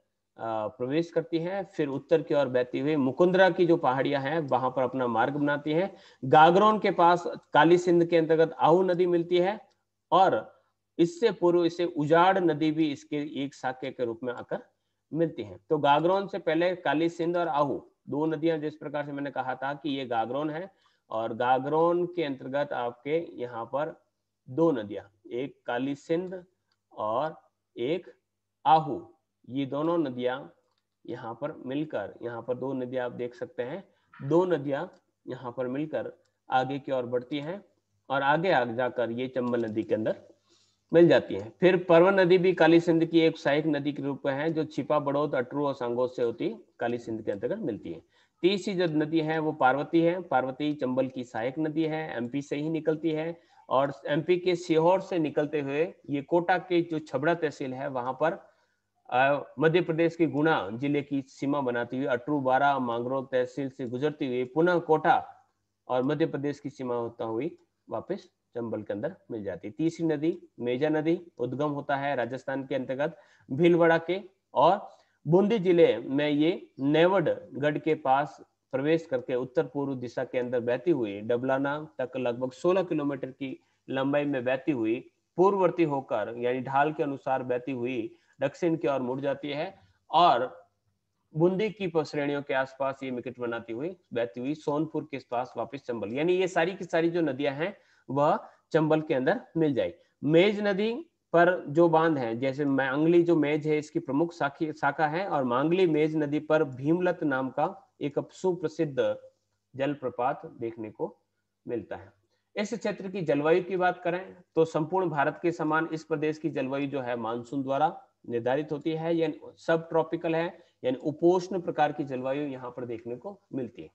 प्रवेश करती हैं फिर उत्तर की ओर बहती हुई मुकुंदरा की जो पहाड़ियां हैं वहां पर अपना मार्ग बनाती हैं गागरोन के पास काली सिंध के अंतर्गत आहू नदी मिलती है और इससे पूर्व इसे उजाड़ नदी भी इसके एक साके के रूप में आकर मिलती है तो गागरोन से पहले काली सिंध और आहू दो नदियां जिस प्रकार से मैंने कहा था कि ये गागरोन है और गागरोन के अंतर्गत आपके यहाँ पर दो नदियां एक काली सिंध और एक आहू ये दोनों नदियां यहाँ पर मिलकर यहाँ पर दो नदियां आप देख सकते हैं दो नदियां यहाँ पर मिलकर आगे की ओर बढ़ती हैं और आगे आगे जाकर ये चंबल नदी के अंदर मिल जाती है फिर परवन नदी भी काली सिंध की एक सहायक नदी के रूप में है जो छिपा बड़ोद अटरू और सांगोद से होती काली सिंध के अंतर्गत मिलती है तीसरी जो नदी है वो पार्वती है पार्वती चंबल की सहायक नदी है एमपी से ही निकलती है और एमपी के सीहोर से निकलते हुए ये कोटा के जो छबड़ा तहसील है वहां पर मध्य प्रदेश के गुना जिले की सीमा बनाती हुई अटरू बारा मांगरो तहसील से गुजरती हुई पुनः कोटा और मध्य प्रदेश की सीमा होता हुई वापस चंबल के अंदर मिल जाती तीसरी नदी मेजा नदी उद्गम होता है राजस्थान के अंतर्गत भीलवाड़ा के और बूंदी जिले में ये नेवडगढ़ के पास प्रवेश करके उत्तर पूर्व दिशा के अंदर बहती हुई डबलाना तक लगभग 16 किलोमीटर की लंबाई में बहती हुई पूर्ववर्ती होकर यानी ढाल के अनुसार बहती हुई दक्षिण की ओर मुड़ जाती है और बूंदी की श्रेणियों के आसपास ये मिकट बनाती हुई बहती हुई सोनपुर के पास वापस चंबल यानी ये सारी की सारी जो नदियां हैं वह चंबल के अंदर मिल जाए मेज नदी पर जो बांध है जैसे मांगली जो मेज है इसकी प्रमुख शाखा है और मांगली मेज नदी पर भीमलत नाम का एक सुप्रसिद्ध जलप्रपात देखने को मिलता है इस क्षेत्र की जलवायु की बात करें तो संपूर्ण भारत के समान इस प्रदेश की जलवायु जो है मानसून द्वारा निर्धारित होती है या सब ट्रॉपिकल है यानी उपोष्ण प्रकार की जलवायु यहाँ पर देखने को मिलती है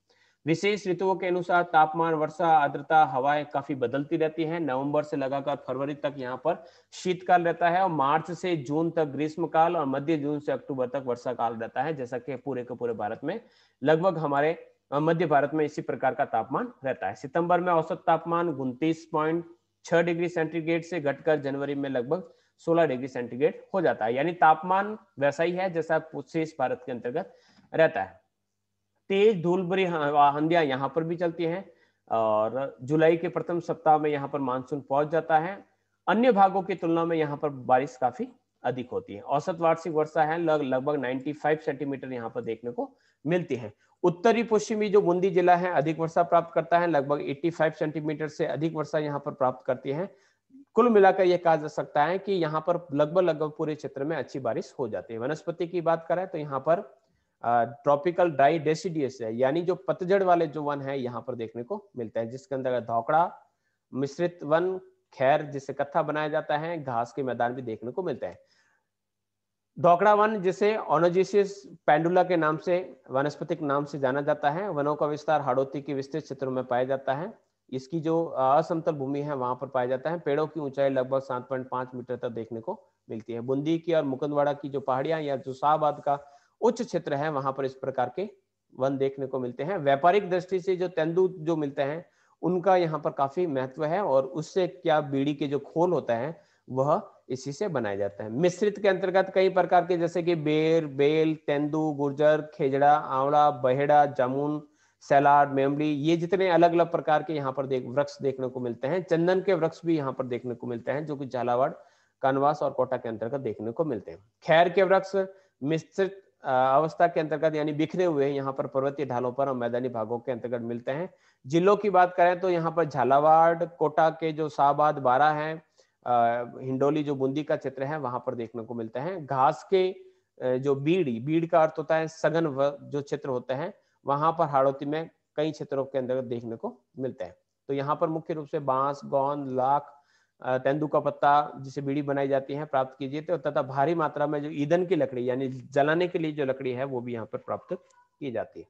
विशेष ऋतुओं के अनुसार तापमान वर्षा आर्द्रता हवाएं काफी बदलती रहती हैं नवंबर से लगातार फरवरी तक यहाँ पर शीतकाल रहता है और मार्च से जून तक ग्रीष्म काल और मध्य जून से अक्टूबर तक वर्षा काल रहता है जैसा कि पूरे के पूरे भारत में लगभग हमारे मध्य भारत में इसी प्रकार का तापमान रहता है सितंबर में औसत तापमान उन्तीस पॉइंट छह डिग्री सेंटीग्रेड से घटकर जनवरी में लगभग 16 डिग्री सेंटीग्रेड हो जाता है यानी तापमान वैसा ही है जैसा शेष भारत के अंतर्गत रहता है तेज धूल भरी आंधियां यहाँ पर भी चलती हैं और जुलाई के प्रथम सप्ताह में यहाँ पर मानसून पहुंच जाता है अन्य भागों की तुलना में यहाँ पर बारिश काफी अधिक होती है औसत वार्षिक वर्षा है लग लगभग 95 सेंटीमीटर यहाँ पर देखने को मिलती है उत्तरी पश्चिमी जो बूंदी जिला है अधिक वर्षा प्राप्त करता है लगभग 85 सेंटीमीटर से अधिक वर्षा यहाँ पर प्राप्त करती है कुल मिलाकर यह कहा जा सकता है कि यहाँ पर लगभग लगभग पूरे क्षेत्र में अच्छी बारिश हो जाती है वनस्पति की बात करें तो यहाँ पर ट्रॉपिकल ड्राई डेसिडियस है यानी जो पतझड़ वाले जो वन है यहाँ पर देखने को मिलता है जिसके अंदर धोकड़ा मिश्रित वन खैर जिसे कत्था बनाया जाता है घास के मैदान भी देखने को मिलते हैं धोकड़ा वन जिसे ओनोजिसियस पेंडुला के नाम से वनस्पतिक नाम से जाना जाता है वनों का विस्तार हाड़ोती के विस्तृत क्षेत्रों में पाया जाता है इसकी जो असमतल भूमि है वहां पर पाया जाता है पेड़ों की ऊंचाई लगभग सात पॉइंट पांच मीटर तक देखने को मिलती है बूंदी की और मुकुंदवाड़ा की जो पहाड़ियां या जो का उच्च क्षेत्र है वहां पर इस प्रकार के वन देखने को मिलते हैं व्यापारिक दृष्टि से जो तेंदू जो मिलते हैं उनका यहाँ पर काफी महत्व है और उससे क्या बीड़ी के जो खोल होता है वह इसी से बनाया जाता है मिश्रित के अंतर्गत कई प्रकार के जैसे कि बेर बेल तेंदू गुर्जर खेजड़ा आंवला बहेड़ा जामुन सैलाड मेमली ये जितने अलग अलग प्रकार के यहाँ पर देख वृक्ष देखने को मिलते हैं चंदन के वृक्ष भी यहाँ पर देखने को मिलते हैं जो कि झालावाड़ कनवास और कोटा के अंतर्गत देखने को मिलते हैं खैर के वृक्ष मिश्रित अवस्था के अंतर्गत यानी बिखरे हुए यहाँ पर पर्वतीय ढालों पर और मैदानी भागों के अंतर्गत मिलते हैं जिलों की बात करें तो यहाँ पर झालावाड़ कोटा के जो शाहबाद बारा है हिंडोली जो बूंदी का क्षेत्र है वहां पर देखने को मिलते हैं घास के जो बीड़ी बीड़ का अर्थ होता है सघन जो क्षेत्र होते हैं वहां पर हाड़ोती में कई क्षेत्रों के अंदर देखने को मिलते हैं तो यहाँ पर मुख्य रूप से बांस गौन लाख तेंदु का पत्ता जिसे बीड़ी बनाई जाती है प्राप्त की जाती है तथा भारी मात्रा में जो ईंधन की लकड़ी यानी जलाने के लिए जो लकड़ी है वो भी यहाँ पर प्राप्त की जाती है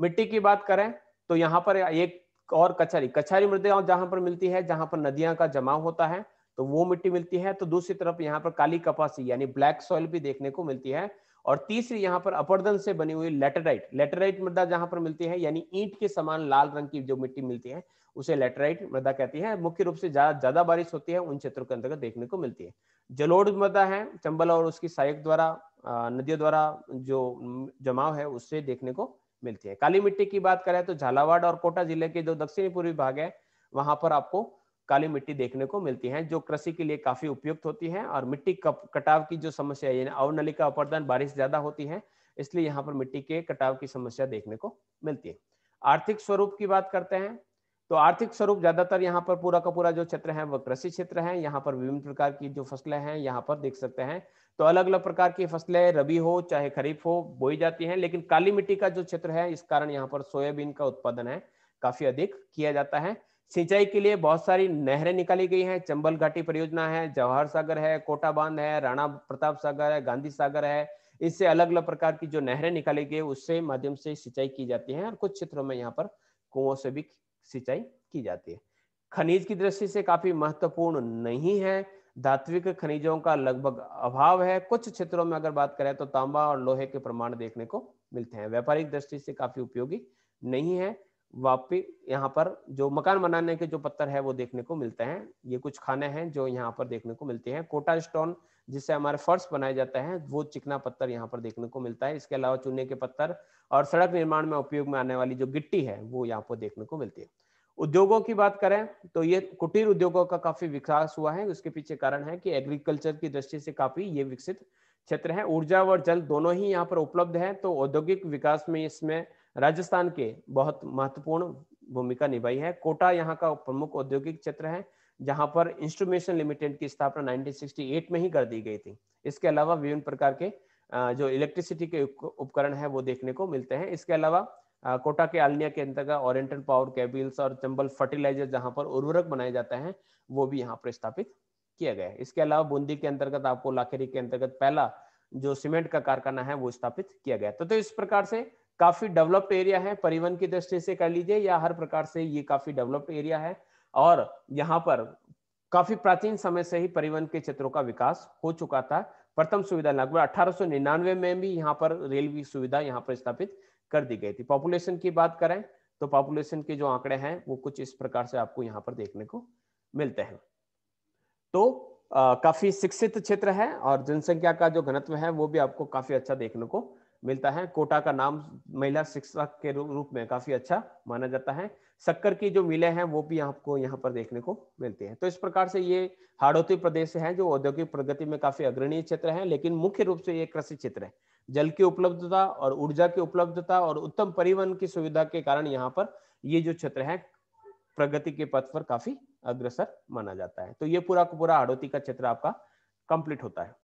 मिट्टी की बात करें तो यहाँ पर एक और कचहरी कचहरी मृदा जहां पर मिलती है जहां पर नदियां का जमाव होता है तो वो मिट्टी मिलती है तो दूसरी तरफ यहाँ पर काली कपासी यानी ब्लैक सॉइल भी देखने को मिलती है और तीसरी यहाँ पर अपरदन से बनी हुई लेटेराइट लेटेराइट मृदा जहां पर मिलती है यानी ईंट के समान लाल रंग की जो मिट्टी मिलती है उसे लेटेराइट मृदा कहती है मुख्य रूप से ज्यादा ज्यादा बारिश होती है उन क्षेत्रों के अंतर्गत देखने को मिलती है जलोढ़ मृदा है चंबल और उसकी सहायक द्वारा नदियों द्वारा जो जमाव है उससे देखने को मिलती है काली मिट्टी की बात करें तो झालावाड़ और कोटा जिले के जो दक्षिणी पूर्वी भाग है वहां पर आपको काली मिट्टी देखने को मिलती है जो कृषि के लिए काफी उपयुक्त होती है और मिट्टी कटाव की जो समस्या है यानी अवनलिका अपर्दन बारिश ज्यादा होती है इसलिए यहाँ पर मिट्टी के कटाव की समस्या देखने को मिलती है आर्थिक स्वरूप की बात करते हैं तो आर्थिक स्वरूप ज्यादातर यहाँ पर पूरा का पूरा जो क्षेत्र है वह कृषि क्षेत्र है यहाँ पर विभिन्न प्रकार की जो फसलें हैं यहाँ पर देख सकते हैं तो अलग अलग प्रकार की फसलें रबी हो चाहे खरीफ हो बोई जाती हैं लेकिन काली मिट्टी का जो क्षेत्र है इस कारण यहाँ पर सोयाबीन का उत्पादन है काफी अधिक किया जाता है सिंचाई के लिए बहुत सारी नहरें निकाली गई हैं चंबल घाटी परियोजना है जवाहर सागर है कोटा बांध है राणा प्रताप सागर है गांधी सागर है इससे अलग अलग प्रकार की जो नहरें निकाली गई उससे माध्यम से सिंचाई की जाती है और कुछ क्षेत्रों में यहाँ पर कुओं से भी सिंचाई की जाती है खनिज की दृष्टि से काफी महत्वपूर्ण नहीं है धात्विक खनिजों का लगभग अभाव है कुछ क्षेत्रों में अगर बात करें तो तांबा और लोहे के प्रमाण देखने को मिलते हैं व्यापारिक दृष्टि से काफी उपयोगी नहीं है वापी यहाँ पर जो मकान बनाने के जो पत्थर है वो देखने को मिलते हैं ये कुछ खाने हैं जो यहाँ पर देखने को मिलते हैं कोटा स्टोन जिससे हमारे फर्श बनाए जाते हैं वो चिकना पत्थर यहाँ पर देखने को मिलता है इसके अलावा चूने के पत्थर और सड़क निर्माण में उपयोग में आने वाली जो गिट्टी है वो यहाँ पर देखने को मिलती है उद्योगों की बात करें तो ये कुटीर उद्योगों का काफी विकास हुआ है उसके पीछे कारण है कि एग्रीकल्चर की दृष्टि से काफी ये विकसित क्षेत्र है ऊर्जा और जल दोनों ही यहाँ पर उपलब्ध है तो औद्योगिक विकास में इसमें राजस्थान के बहुत महत्वपूर्ण भूमिका निभाई है कोटा यहाँ का प्रमुख औद्योगिक क्षेत्र है जहां पर इंस्ट्रूमेशन लिमिटेड की स्थापना 1968 में ही कर दी गई थी इसके अलावा विभिन्न प्रकार के जो इलेक्ट्रिसिटी के उपकरण है वो देखने को मिलते हैं इसके अलावा कोटा के आलनिया के अंतर्गत ओरिएंटल पावर कैबिल्स और चंबल फर्टिलाइजर जहां पर उर्वरक बनाए जाते हैं वो भी यहाँ पर स्थापित किया गया है इसके अलावा बूंदी के अंतर्गत आपको लाखेरी के अंतर्गत पहला जो सीमेंट का कारखाना है वो स्थापित किया गया तो, तो इस प्रकार से काफी डेवलप्ड एरिया है परिवहन की दृष्टि से कर लीजिए या हर प्रकार से ये काफी डेवलप्ड एरिया है और यहाँ पर काफी प्राचीन समय से ही परिवहन के क्षेत्रों का विकास हो चुका था प्रथम सुविधा लगभग अठारह में भी यहाँ पर रेलवे सुविधा यहाँ पर स्थापित कर दी गई थी पॉपुलेशन की बात करें तो पॉपुलेशन के जो आंकड़े हैं वो कुछ इस प्रकार से आपको यहाँ पर देखने को मिलते हैं तो आ, काफी शिक्षित क्षेत्र है और जनसंख्या का जो घनत्व है वो भी आपको काफी अच्छा देखने को मिलता है कोटा का नाम महिला शिक्षक के रूप में काफी अच्छा माना जाता है शक्कर की जो मिले हैं वो भी आपको यहाँ पर देखने को मिलती है तो इस प्रकार से ये हाड़ोती प्रदेश है जो औद्योगिक प्रगति में काफी अग्रणीय क्षेत्र है लेकिन मुख्य रूप से ये कृषि क्षेत्र है जल की उपलब्धता और ऊर्जा की उपलब्धता और उत्तम परिवहन की सुविधा के कारण यहाँ पर ये जो क्षेत्र है प्रगति के पथ पर काफी अग्रसर माना जाता है तो ये पूरा पूरा हाड़ौती का क्षेत्र आपका कंप्लीट होता है